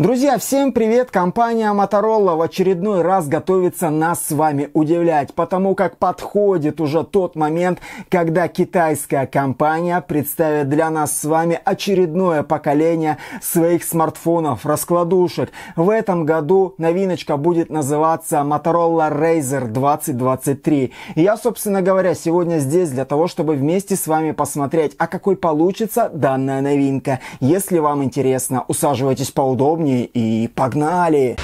Друзья, всем привет! Компания Motorola в очередной раз готовится нас с вами удивлять, потому как подходит уже тот момент, когда китайская компания представит для нас с вами очередное поколение своих смартфонов, раскладушек. В этом году новиночка будет называться Motorola Razer 2023. я, собственно говоря, сегодня здесь для того, чтобы вместе с вами посмотреть, а какой получится данная новинка. Если вам интересно, усаживайтесь поудобнее Sony и погнали!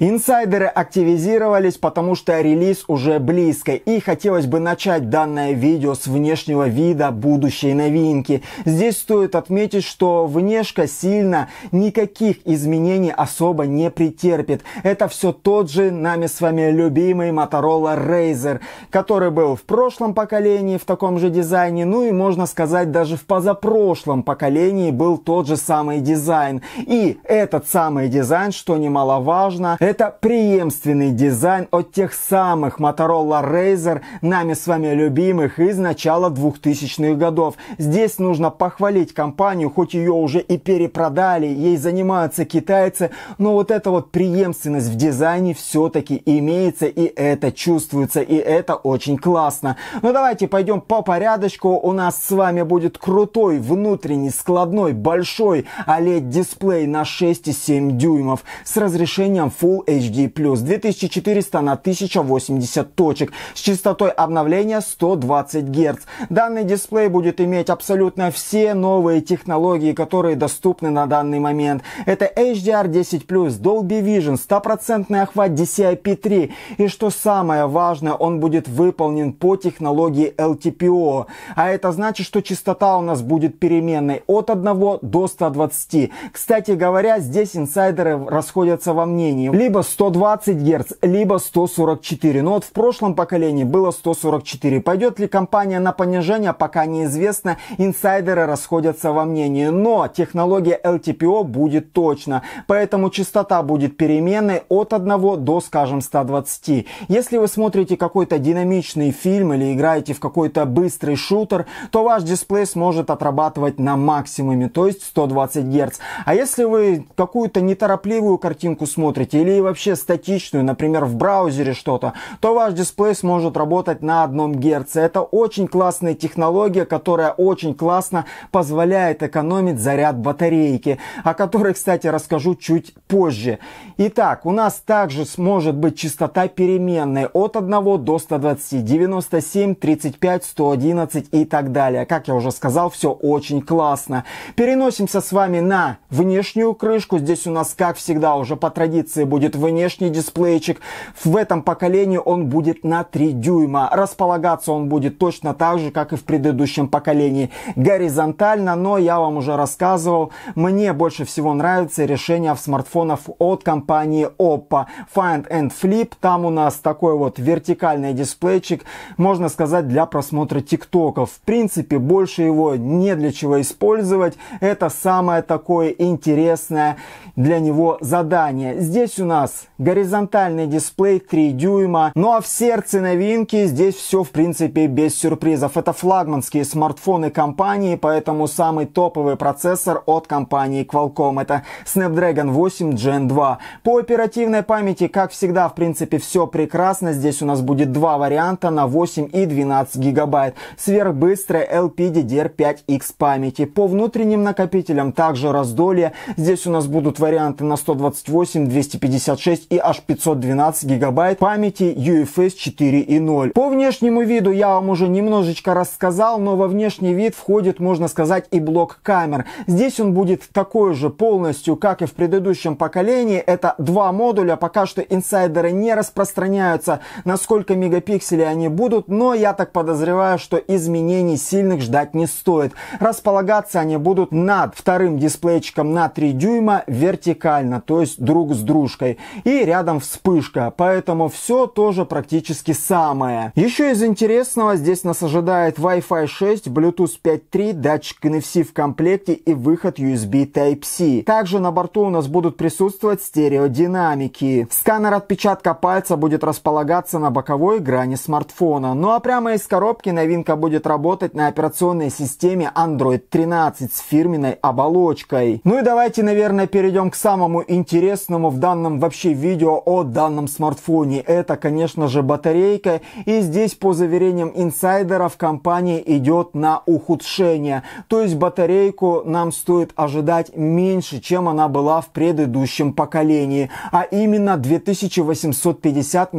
Инсайдеры активизировались, потому что релиз уже близко, и хотелось бы начать данное видео с внешнего вида будущей новинки. Здесь стоит отметить, что внешка сильно никаких изменений особо не претерпит. Это все тот же нами с вами любимый Motorola Razer, который был в прошлом поколении в таком же дизайне, ну и можно сказать даже в позапрошлом поколении был тот же самый дизайн. И этот самый дизайн, что немаловажно, это преемственный дизайн от тех самых Motorola Razer, нами с вами любимых из начала 2000-х годов. Здесь нужно похвалить компанию, хоть ее уже и перепродали, ей занимаются китайцы, но вот эта вот преемственность в дизайне все-таки имеется, и это чувствуется, и это очень классно. Но ну, давайте пойдем по порядочку. У нас с вами будет крутой внутренний складной большой OLED-дисплей на 6,7 дюймов с разрешением Full Full HD+, 2400 на 1080 точек с частотой обновления 120 Гц. Данный дисплей будет иметь абсолютно все новые технологии, которые доступны на данный момент. Это HDR10+, Dolby Vision, 100% охват DCI-P3 и, что самое важное, он будет выполнен по технологии LTPO. А это значит, что частота у нас будет переменной от 1 до 120. Кстати говоря, здесь инсайдеры расходятся во мнении либо 120 Гц, либо 144. Но ну вот в прошлом поколении было 144. Пойдет ли компания на понижение, пока неизвестно. Инсайдеры расходятся во мнении. Но технология LTPO будет точно. Поэтому частота будет переменной от 1 до, скажем, 120. Если вы смотрите какой-то динамичный фильм или играете в какой-то быстрый шутер, то ваш дисплей сможет отрабатывать на максимуме, то есть 120 Гц. А если вы какую-то неторопливую картинку смотрите или или вообще статичную, например, в браузере что-то, то ваш дисплей сможет работать на одном герце. Это очень классная технология, которая очень классно позволяет экономить заряд батарейки, о которой, кстати, расскажу чуть позже. Итак, у нас также сможет быть частота переменной от 1 до 120, 97, 35, 111 и так далее. Как я уже сказал, все очень классно. Переносимся с вами на внешнюю крышку. Здесь у нас, как всегда, уже по традиции будет будет внешний дисплейчик. В этом поколении он будет на 3 дюйма. Располагаться он будет точно так же, как и в предыдущем поколении. Горизонтально, но я вам уже рассказывал, мне больше всего нравится решение в смартфонов от компании Oppo. Find and Flip, там у нас такой вот вертикальный дисплейчик, можно сказать, для просмотра тиктоков. В принципе, больше его не для чего использовать. Это самое такое интересное для него задание. Здесь у нас горизонтальный дисплей 3 дюйма. Ну а в сердце новинки здесь все в принципе без сюрпризов. Это флагманские смартфоны компании, поэтому самый топовый процессор от компании Qualcomm. Это Snapdragon 8 Gen 2. По оперативной памяти, как всегда, в принципе все прекрасно. Здесь у нас будет два варианта на 8 и 12 гигабайт. Сверхбыстрая LPDDR5X памяти. По внутренним накопителям также раздолье. Здесь у нас будут варианты на 128, 250 256 и аж 512 гигабайт памяти UFS 4.0. По внешнему виду я вам уже немножечко рассказал, но во внешний вид входит, можно сказать, и блок камер. Здесь он будет такой же полностью, как и в предыдущем поколении. Это два модуля, пока что инсайдеры не распространяются, на сколько мегапикселей они будут, но я так подозреваю, что изменений сильных ждать не стоит. Располагаться они будут над вторым дисплейчиком на 3 дюйма вертикально, то есть друг с дружкой вспышкой. И рядом вспышка, поэтому все тоже практически самое. Еще из интересного здесь нас ожидает Wi-Fi 6, Bluetooth 5.3, датчик NFC в комплекте и выход USB Type-C. Также на борту у нас будут присутствовать стереодинамики. Сканер отпечатка пальца будет располагаться на боковой грани смартфона. Ну а прямо из коробки новинка будет работать на операционной системе Android 13 с фирменной оболочкой. Ну и давайте, наверное, перейдем к самому интересному в данном вообще видео о данном смартфоне. Это, конечно же, батарейка. И здесь, по заверениям инсайдеров, компания идет на ухудшение. То есть батарейку нам стоит ожидать меньше, чем она была в предыдущем поколении. А именно 2850 мАч.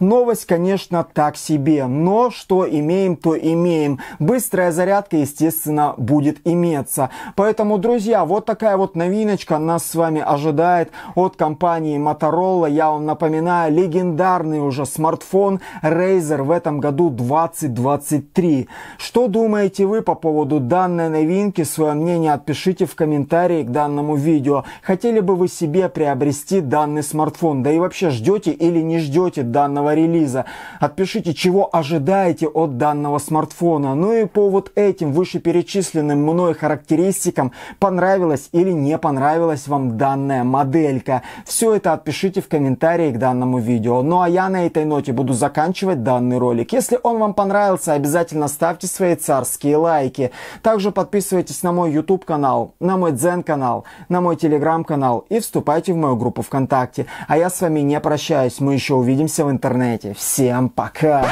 Новость, конечно, так себе. Но что имеем, то имеем. Быстрая зарядка, естественно, будет иметься. Поэтому, друзья, вот такая вот новиночка нас с вами ожидает от компании Motorola. Я вам напоминаю, легендарный уже смартфон Razer в этом году 2023. Что думаете вы по поводу данной новинки? Свое мнение отпишите в комментарии к данному видео. Хотели бы вы себе приобрести данный смартфон? Да и вообще ждете или не ждете данного релиза? Отпишите, чего ожидаете от данного смартфона. Ну и по вот этим вышеперечисленным мной характеристикам понравилось или не понравилась вам данная модель несколько. Все это отпишите в комментарии к данному видео. Ну а я на этой ноте буду заканчивать данный ролик. Если он вам понравился, обязательно ставьте свои царские лайки. Также подписывайтесь на мой YouTube канал, на мой Дзен канал, на мой Telegram канал и вступайте в мою группу ВКонтакте. А я с вами не прощаюсь, мы еще увидимся в интернете. Всем пока!